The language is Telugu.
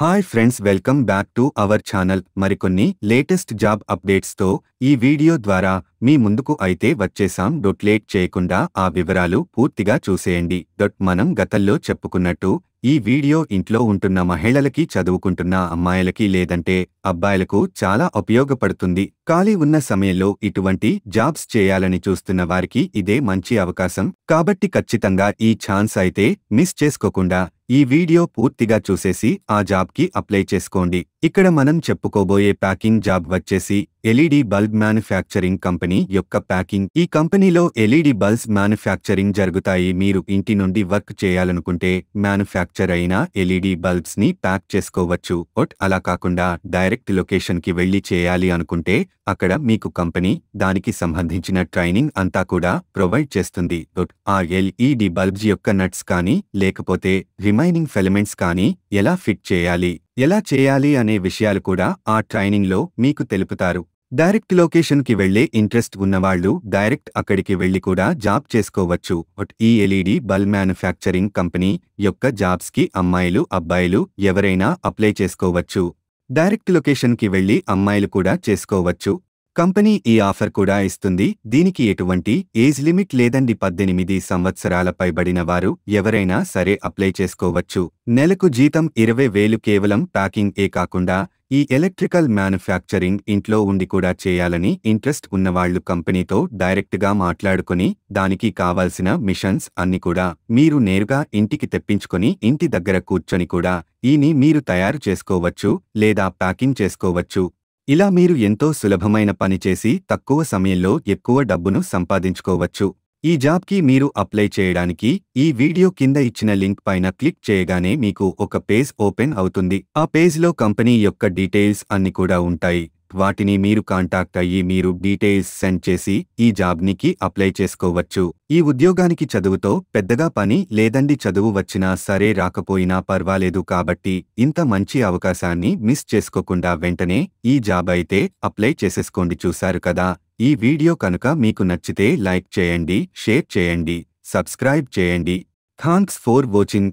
hi friends welcome back to our channel మరికొన్ని లేటెస్ట్ జాబ్ అప్డేట్స్తో ఈ వీడియో ద్వారా మీ ముందుకు అయితే వచ్చేసాం డొట్ లేట్ చేయకుండా ఆ వివరాలు పూర్తిగా చూసేయండి డొట్ మనం గతంలో చెప్పుకున్నట్టు ఈ వీడియో ఇంట్లో ఉంటున్న మహిళలకి చదువుకుంటున్న అమ్మాయిలకి లేదంటే అబ్బాయిలకు చాలా ఉపయోగపడుతుంది ఖాళీ ఉన్న సమయంలో ఇటువంటి జాబ్స్ చేయాలని చూస్తున్న వారికి ఇదే మంచి అవకాశం కాబట్టి ఖచ్చితంగా ఈ ఛాన్స్ అయితే మిస్ చేసుకోకుండా ఈ వీడియో పూర్తిగా చూసేసి ఆ జాబ్కి అప్లై చేసుకోండి ఇక్కడ మనం చెప్పుకోబోయే ప్యాకింగ్ జాబ్ వచ్చేసి ఎల్ఈడి బల్బ్ మ్యానుఫ్యాక్చరింగ్ కంపెనీ యొక్క ప్యాకింగ్ ఈ కంపెనీలో ఎల్ఈడి బల్బ్స్ మ్యానుఫ్యాక్చరింగ్ జరుగుతాయి మీరు ఇంటి నుండి వర్క్ చేయాలనుకుంటే మ్యానుఫ్యాక్చర్ అయిన ఎల్ఈడి బల్బ్స్ ని ప్యాక్ చేసుకోవచ్చు ఒట్ అలా కాకుండా డైరెక్ట్ లొకేషన్ కి వెళ్లి చేయాలి అనుకుంటే అక్కడ మీకు కంపెనీ దానికి సంబంధించిన ట్రైనింగ్ అంతా కూడా ప్రొవైడ్ చేస్తుంది ఒట్ ఆ ఎల్ఈడి బల్బ్స్ యొక్క నట్స్ కానీ లేకపోతే రిమైనింగ్ ఫెలిమెంట్స్ కానీ ఎలా ఫిట్ చేయాలి ఎలా చేయాలి అనే విషయాలు కూడా ఆ ట్రైనింగ్లో మీకు తెలుపుతారు డైరెక్ట్ లొకేషన్కి వెళ్లే ఇంట్రెస్ట్ ఉన్నవాళ్లు డైరెక్ట్ అక్కడికి వెళ్లి కూడా జాబ్ చేసుకోవచ్చు బట్ ఈ ఎల్ఈడి బల్ మ్యానుఫ్యాక్చరింగ్ కంపెనీ యొక్క జాబ్స్కి అమ్మాయిలు అబ్బాయిలు ఎవరైనా అప్లై చేసుకోవచ్చు డైరెక్ట్ లొకేషన్కి వెళ్లి అమ్మాయిలు కూడా చేసుకోవచ్చు కంపెనీ ఈ ఆఫర్ కూడా ఇస్తుంది దీనికి ఎటువంటి ఏజ్ లిమిట్ లేదండి పద్దెనిమిది సంవత్సరాల పైబడిన వారు ఎవరైనా సరే అప్లై చేసుకోవచ్చు నెలకు జీతం ఇరవై వేలు కేవలం ప్యాకింగ్ ఏ కాకుండా ఈ ఎలక్ట్రికల్ మ్యానుఫ్యాక్చరింగ్ ఇంట్లో ఉండి కూడా చేయాలని ఇంట్రెస్ట్ ఉన్నవాళ్లు కంపెనీతో డైరెక్ట్గా మాట్లాడుకుని దానికి కావాల్సిన మిషన్స్ అన్ని కూడా మీరు నేరుగా ఇంటికి తెప్పించుకొని ఇంటి దగ్గర కూర్చొని కూడా ఈని మీరు తయారు చేసుకోవచ్చు లేదా ప్యాకింగ్ చేసుకోవచ్చు ఇలా మీరు ఎంతో సులభమైన పనిచేసి తక్కువ సమయంలో ఎక్కువ డబ్బును సంపాదించుకోవచ్చు ఈ జాబ్కి మీరు అప్లై చేయడానికి ఈ వీడియో కింద ఇచ్చిన లింక్ పైన క్లిక్ చేయగానే మీకు ఒక పేజ్ ఓపెన్ అవుతుంది ఆ పేజ్లో కంపెనీ యొక్క డీటెయిల్స్ అన్ని కూడా ఉంటాయి వాటిని మీరు కాంటాక్ట్ అయ్యి మీరు డీటెయిల్స్ సెండ్ చేసి ఈ జాబ్నికి అప్లై చేసుకోవచ్చు ఈ ఉద్యోగానికి చదువుతో పెద్దగా పని లేదండి చదువు వచ్చినా సరే రాకపోయినా పర్వాలేదు కాబట్టి ఇంత మంచి అవకాశాన్ని మిస్ చేసుకోకుండా వెంటనే ఈ జాబ్ అయితే అప్లై చేసేసుకోండి చూశారు కదా ఈ వీడియో కనుక మీకు నచ్చితే లైక్ చేయండి షేర్ చేయండి సబ్స్క్రైబ్ చేయండి థాంక్స్ ఫోర్ వాచింగ్